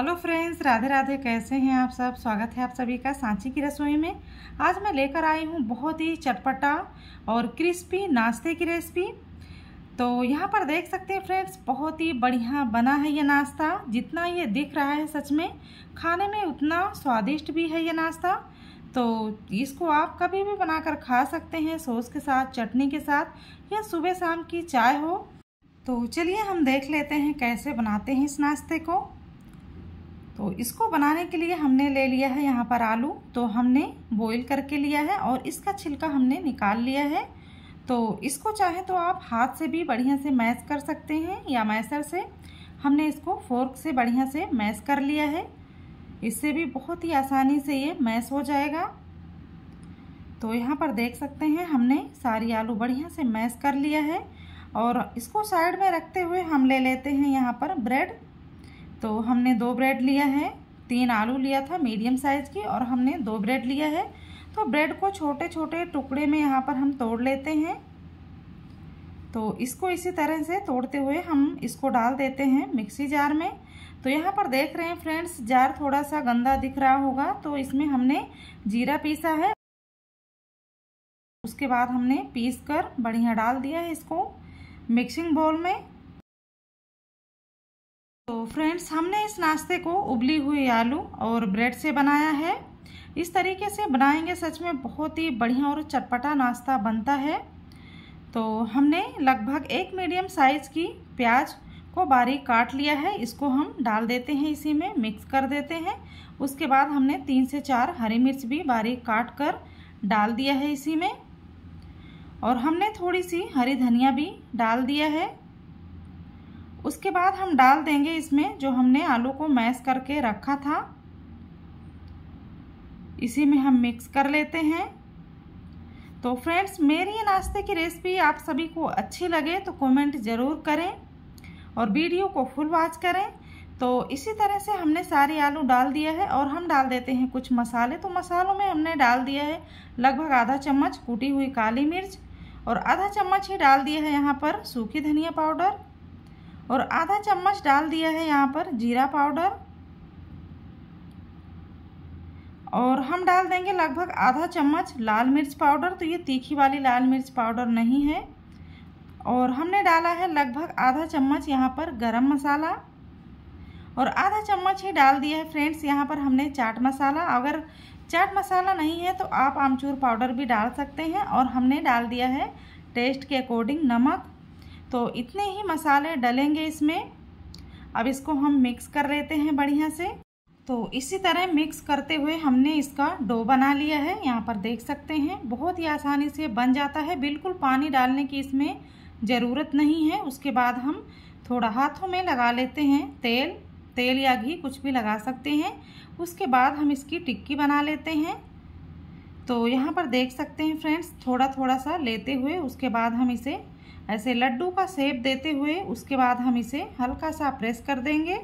hello friends Radhe Radhe कैसे हैं आप सब स्वागत है आप सभी का सांची की रसोई में आज मैं लेकर आई हूँ बहुत ही चटपटा और क्रिस्पी नाश्ते की रेसिपी तो यहाँ पर देख सकते हैं फ्रेंड्स बहुत ही बढ़िया बना है ये नाश्ता जितना ये दिख रहा है सच में खाने में उतना स्वादिष्ट भी है ये नाश्ता तो इसको आप कभी भी बनाकर खा सकते हैं सॉस के साथ चटनी के साथ या सुबह शाम की चाय हो तो चलिए हम देख लेते हैं कैसे बनाते हैं इस नाश्ते को तो इसको बनाने के लिए हमने ले लिया है यहाँ पर आलू तो हमने बॉईल करके लिया है और इसका छिलका हमने निकाल लिया है तो इसको चाहे तो आप हाथ से भी बढ़िया से मैश कर सकते हैं या मैसर से हमने इसको फोर्क से बढ़िया से मैश कर लिया है इससे भी बहुत ही आसानी से ये मैश हो जाएगा तो यहाँ पर देख सकते हैं हमने सारी आलू बढ़िया से मैश कर लिया है और इसको साइड में रखते हुए हम ले लेते हैं यहाँ पर ब्रेड तो हमने दो ब्रेड लिया है तीन आलू लिया था मीडियम साइज़ की और हमने दो ब्रेड लिया है तो ब्रेड को छोटे छोटे टुकड़े में यहाँ पर हम तोड़ लेते हैं तो इसको इसी तरह से तोड़ते हुए हम इसको डाल देते हैं मिक्सी जार में तो यहाँ पर देख रहे हैं फ्रेंड्स जार थोड़ा सा गंदा दिख रहा होगा तो इसमें हमने जीरा पीसा है उसके बाद हमने पीस कर बढ़िया डाल दिया है इसको मिक्सिंग बोल में तो फ्रेंड्स हमने इस नाश्ते को उबली हुई आलू और ब्रेड से बनाया है इस तरीके से बनाएंगे सच में बहुत ही बढ़िया और चटपटा नाश्ता बनता है तो हमने लगभग एक मीडियम साइज़ की प्याज को बारीक काट लिया है इसको हम डाल देते हैं इसी में मिक्स कर देते हैं उसके बाद हमने तीन से चार हरी मिर्च भी बारीक काट कर डाल दिया है इसी में और हमने थोड़ी सी हरी धनिया भी डाल दिया है उसके बाद हम डाल देंगे इसमें जो हमने आलू को मैश करके रखा था इसी में हम मिक्स कर लेते हैं तो फ्रेंड्स मेरी ये नाश्ते की रेसिपी आप सभी को अच्छी लगे तो कमेंट ज़रूर करें और वीडियो को फुल वॉच करें तो इसी तरह से हमने सारे आलू डाल दिया है और हम डाल देते हैं कुछ मसाले तो मसालों में हमने डाल दिया है लगभग आधा चम्मच कूटी हुई काली मिर्च और आधा चम्मच ही डाल दिया है यहाँ पर सूखी धनिया पाउडर और आधा चम्मच डाल दिया है यहाँ पर जीरा पाउडर और हम डाल देंगे लगभग आधा चम्मच लाल मिर्च पाउडर तो ये तीखी वाली लाल मिर्च पाउडर नहीं है और हमने डाला है लगभग आधा चम्मच यहाँ पर गरम मसाला और आधा चम्मच ही डाल दिया है फ्रेंड्स यहाँ पर हमने चाट मसाला अगर चाट मसाला नहीं है तो आप आमचूर पाउडर भी डाल सकते हैं और हमने डाल दिया है टेस्ट के अकॉर्डिंग नमक तो इतने ही मसाले डलेंगे इसमें अब इसको हम मिक्स कर लेते हैं बढ़िया से तो इसी तरह मिक्स करते हुए हमने इसका डो बना लिया है यहाँ पर देख सकते हैं बहुत ही आसानी से बन जाता है बिल्कुल पानी डालने की इसमें ज़रूरत नहीं है उसके बाद हम थोड़ा हाथों में लगा लेते हैं तेल तेल या घी कुछ भी लगा सकते हैं उसके बाद हम इसकी टिक्की बना लेते हैं तो यहाँ पर देख सकते हैं फ्रेंड्स थोड़ा थोड़ा सा लेते हुए उसके बाद हम इसे ऐसे लड्डू का सेप देते हुए उसके बाद हम इसे हल्का सा प्रेस कर देंगे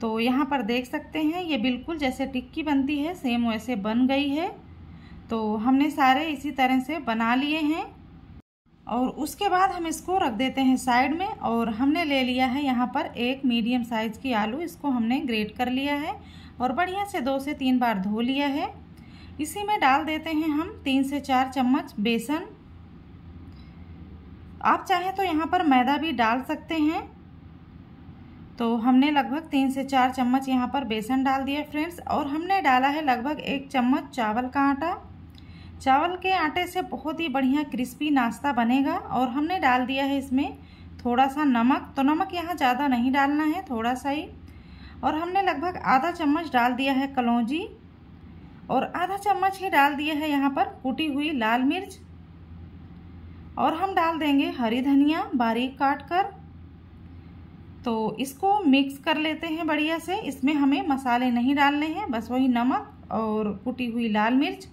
तो यहाँ पर देख सकते हैं ये बिल्कुल जैसे टिक्की बनती है सेम वैसे बन गई है तो हमने सारे इसी तरह से बना लिए हैं और उसके बाद हम इसको रख देते हैं साइड में और हमने ले लिया है यहाँ पर एक मीडियम साइज़ की आलू इसको हमने ग्रेट कर लिया है और बढ़िया से दो से तीन बार धो लिया है इसी में डाल देते हैं हम तीन से चार चम्मच बेसन आप चाहें तो यहाँ पर मैदा भी डाल सकते हैं तो हमने लगभग तीन से चार चम्मच यहाँ पर बेसन डाल दिया फ्रेंड्स और हमने डाला है लगभग एक चम्मच चावल का आटा चावल के आटे से बहुत ही बढ़िया क्रिस्पी नाश्ता बनेगा और हमने डाल दिया है इसमें थोड़ा सा नमक तो नमक यहाँ ज़्यादा नहीं डालना है थोड़ा सा ही और हमने लगभग आधा चम्मच डाल दिया है कलौजी और आधा चम्मच ही डाल दिया है यहाँ पर कूटी हुई लाल मिर्च और हम डाल देंगे हरी धनिया बारीक काट कर तो इसको मिक्स कर लेते हैं बढ़िया से इसमें हमें मसाले नहीं डालने हैं बस वही नमक और कुटी हुई लाल मिर्च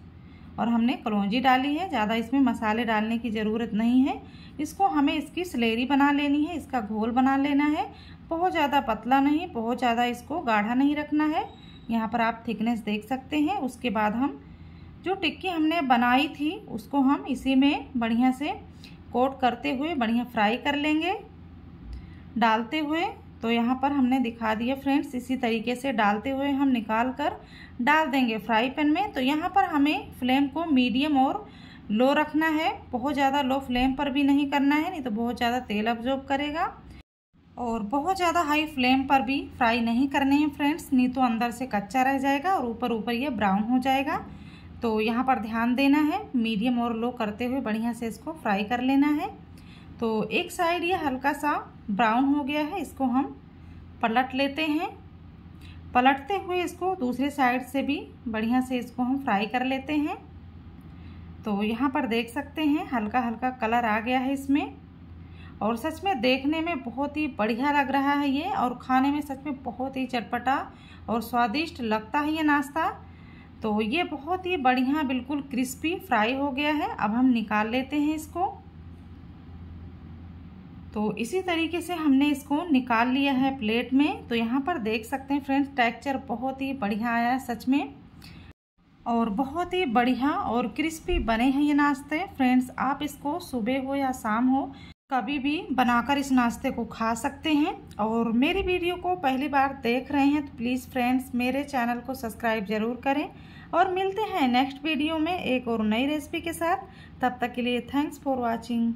और हमने कलौजी डाली है ज़्यादा इसमें मसाले डालने की ज़रूरत नहीं है इसको हमें इसकी सलेरी बना लेनी है इसका घोल बना लेना है बहुत ज़्यादा पतला नहीं बहुत ज़्यादा इसको गाढ़ा नहीं रखना है यहाँ पर आप थिकनेस देख सकते हैं उसके बाद हम जो टिक्की हमने बनाई थी उसको हम इसी में बढ़िया से कोट करते हुए बढ़िया फ्राई कर लेंगे डालते हुए तो यहाँ पर हमने दिखा दिया फ्रेंड्स इसी तरीके से डालते हुए हम निकाल कर डाल देंगे फ्राई पैन में तो यहाँ पर हमें फ्लेम को मीडियम और लो रखना है बहुत ज़्यादा लो फ्लेम पर भी नहीं करना है नहीं तो बहुत ज़्यादा तेल अब्जॉर्ब करेगा और बहुत ज़्यादा हाई फ्लेम पर भी फ्राई नहीं करने हैं फ्रेंड्स नहीं तो अंदर से कच्चा रह जाएगा और ऊपर ऊपर ये ब्राउन हो जाएगा तो यहाँ पर ध्यान देना है मीडियम और लो करते हुए बढ़िया से इसको फ्राई कर लेना है तो एक साइड ये हल्का सा ब्राउन हो गया है इसको हम पलट लेते हैं पलटते हुए इसको दूसरे साइड से भी बढ़िया से इसको हम फ्राई कर लेते हैं तो यहाँ पर देख सकते हैं हल्का हल्का कलर आ गया है इसमें और सच में देखने में बहुत ही बढ़िया लग रहा है ये और खाने में सच में बहुत ही चटपटा और स्वादिष्ट लगता है ये नाश्ता तो ये बहुत ही बढ़िया बिल्कुल क्रिस्पी फ्राई हो गया है अब हम निकाल लेते हैं इसको तो इसी तरीके से हमने इसको निकाल लिया है प्लेट में तो यहाँ पर देख सकते हैं फ्रेंड्स टेक्सचर बहुत ही बढ़िया आया है सच में और बहुत ही बढ़िया और क्रिस्पी बने हैं ये नाश्ते फ्रेंड्स आप इसको सुबह हो या शाम हो कभी भी बनाकर इस नाश्ते को खा सकते हैं और मेरी वीडियो को पहली बार देख रहे हैं तो प्लीज़ फ्रेंड्स मेरे चैनल को सब्सक्राइब ज़रूर करें और मिलते हैं नेक्स्ट वीडियो में एक और नई रेसिपी के साथ तब तक के लिए थैंक्स फॉर वॉचिंग